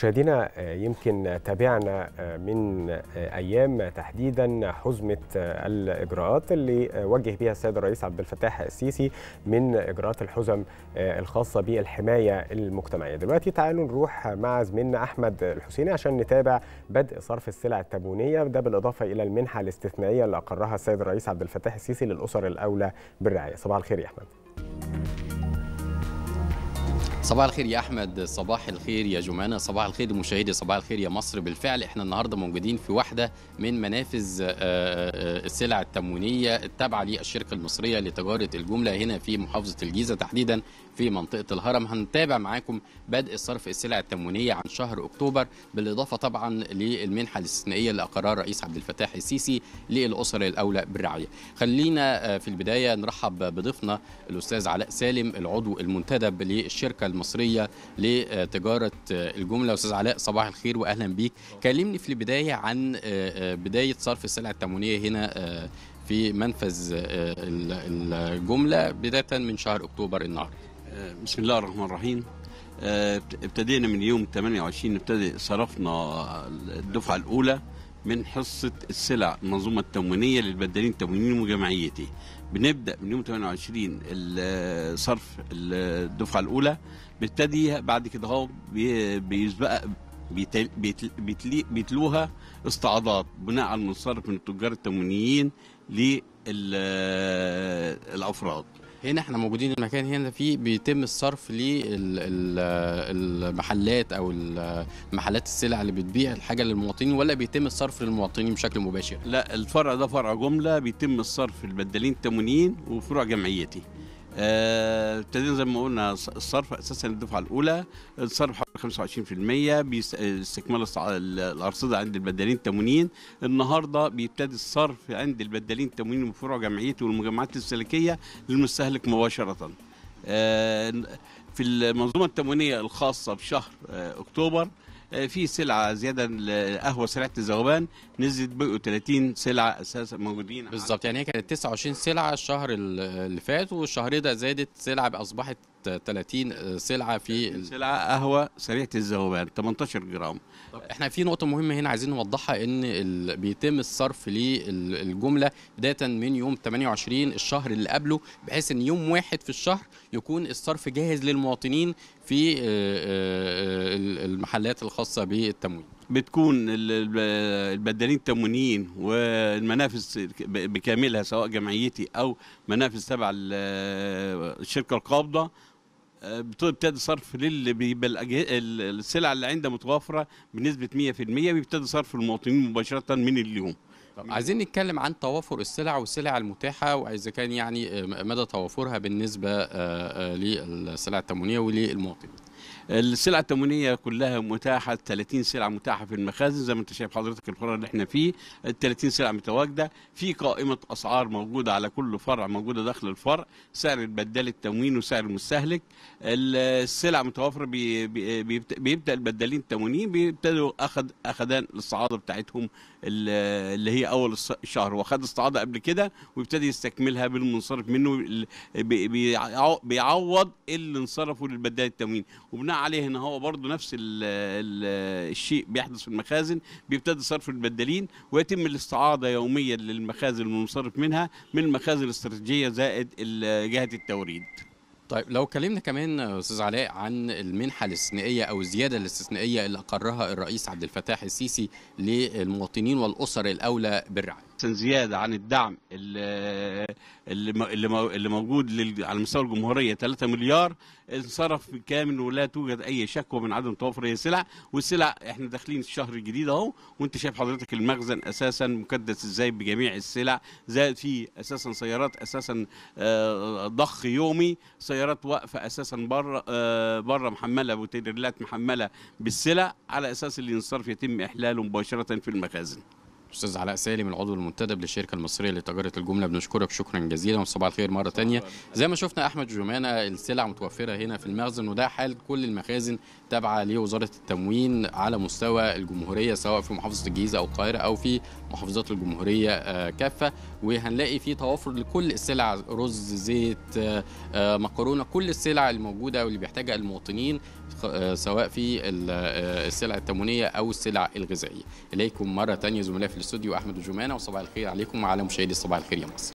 مشاهدينا آه، يمكن تابعنا آه، من آه، ايام تحديدا حزمه الاجراءات اللي وجه بها السيد الرئيس عبد الفتاح السيسي من اجراءات الحزم الخاصه بالحمايه المجتمعيه. دلوقتي تعالوا نروح مع زميلنا احمد الحسيني عشان نتابع بدء صرف السلع التبونيه ده بالاضافه الى المنحه الاستثنائيه اللي اقرها السيد الرئيس عبد الفتاح السيسي للاسر الاولى بالرعايه. صباح الخير يا احمد. صباح الخير يا احمد صباح الخير يا جمانه صباح الخير لمشاهدي صباح الخير يا مصر بالفعل احنا النهارده موجودين في واحده من منافذ آه، آه، السلع التموينيه التابعه للشركه المصريه لتجاره الجمله هنا في محافظه الجيزه تحديدا في منطقه الهرم هنتابع معاكم بدء صرف السلع التموينيه عن شهر اكتوبر بالاضافه طبعا للمنحه الاستثنائيه اللي اقرها الرئيس عبد الفتاح السيسي للاسر الاولى بالرعايه خلينا آه، في البدايه نرحب بضيفنا الاستاذ علاء سالم العضو المنتدب للشركه المصريه لتجاره آه، الجمله استاذ علاء صباح الخير واهلا بيك كلمني في البدايه عن آه، آه، بدايه صرف السلع التموينيه هنا في منفذ الجمله بدايه من شهر اكتوبر النهارده بسم الله الرحمن الرحيم ابتدينا من يوم 28 نبتدي صرفنا الدفعه الاولى من حصة السلع المنظومة التموينية للبدالين التموينيين وجمعيتي بنبدأ من يوم 28 صرف الدفعة الأولى بتبتدي بعد كده هو بيسبق بيتلوها استعاضات بناء على المنصرف من التجار التموينيين للأفراد هنا احنا موجودين المكان هنا في بيتم الصرف للمحلات او محلات السلع اللي بتبيع الحاجه للمواطنين ولا بيتم الصرف للمواطنين بشكل مباشر؟ لا الفرع ده فرع جمله بيتم الصرف للبدالين التموينيين وفروع جمعيتي آه، ابتدينا زي ما قلنا الصرف اساسا الدفعه الاولى الصرف حوالي 25% باستكمال الارصده عند البدالين التموينيين النهارده بيبتدي الصرف عند البدالين التموينيين من فروع جمعيته والمجمعات السلكيه للمستهلك مباشره. آه، في المنظومه التموينيه الخاصه بشهر آه، اكتوبر آه، في سلعه زياده القهوه سلعه الذوبان نزلت بقوا 30 سلعه اساسا موجودين بالظبط يعني هي كانت 29 سلعه الشهر اللي فات والشهر ده زادت سلعه اصبحت 30 آه، سلعه في سلعه قهوه سريعه الذوبان 18 جرام طب احنا في نقطه مهمه هنا عايزين نوضحها ان ال... بيتم الصرف للجمله بدايه من يوم 28 الشهر اللي قبله بحيث ان يوم واحد في الشهر يكون الصرف جاهز للمواطنين في آه، آه، المحلات الخاصه بالتموين بتكون البدالين التموينيين والمنافس بكاملها سواء جمعيتي او منافس تبع الشركه القابضه آه، بتبتدي صرف للي بيبقى السلع اللي عنده متوفره بنسبه 100% بيبتدي صرف المواطنين مباشره من اليوم طب عايزين نتكلم عن توافر السلع والسلع المتاحه واذا كان يعني آه، مدى توافرها بالنسبه آه، للسلع التموينيه وللمواطن السلع التموينيه كلها متاحه 30 سلعه متاحه في المخازن زي ما انت شايف حضرتك الفرع اللي احنا فيه ال 30 سلعه متواجده في قائمه اسعار موجوده على كل فرع موجوده داخل الفرع سعر البدال التموين وسعر المستهلك السلع متوافره بي بي بيبدا البدالين التموينيين بيبتدوا اخذ اخذان الاستعاضه بتاعتهم اللي هي اول الشهر واخد استعاضه قبل كده ويبتدي يستكملها بالمنصرف منه بيعوض اللي انصرفه للبدال التموين وبناء عليه ان هو برضه نفس الـ الـ الشيء بيحدث في المخازن بيبتدي صرف البدالين ويتم الاستعاضه يوميا للمخازن المنصرف منها من المخازن الاستراتيجيه زائد جهه التوريد. طيب لو اتكلمنا كمان استاذ علاء عن المنحه الاستثنائيه او الزياده الاستثنائيه اللي اقرها الرئيس عبد الفتاح السيسي للمواطنين والاسر الاولى بالرعايه. زياده عن الدعم اللي اللي اللي موجود على مستوى الجمهوريه 3 مليار انصرف كامل ولا توجد اي شكوى من عدم توفر اي سلع والسلع احنا داخلين الشهر الجديد اهو وانت شايف حضرتك المخزن اساسا مكدس ازاي بجميع السلع زائد في اساسا سيارات اساسا آه، ضخ يومي سيارات واقفه اساسا بره آه، بره محمله وتدريلات محمله بالسلع على اساس الانصراف يتم احلاله مباشره في المخازن استاذ علاء سالم العضو المنتدب للشركه المصريه لتجاره الجمله بنشكرك شكرا جزيلا وصباح الخير مره ثانيه زي ما شفنا احمد جمانه السلع متوفره هنا في المخزن وده حال كل المخازن تابعه لوزاره التموين على مستوى الجمهوريه سواء في محافظه الجيزه او القاهره او في محافظات الجمهوريه آه، كافه وهنلاقي في توافر لكل السلع رز زيت آه، آه، مكرونه كل السلع الموجوده واللي بيحتاجها المواطنين سواء في السلع التموينيه او السلع الغذائيه اليكم مره ثانيه زملاء في الاستوديو احمد الجمانه وصباح الخير عليكم وعلى مشاهدي صباح الخير يا مصر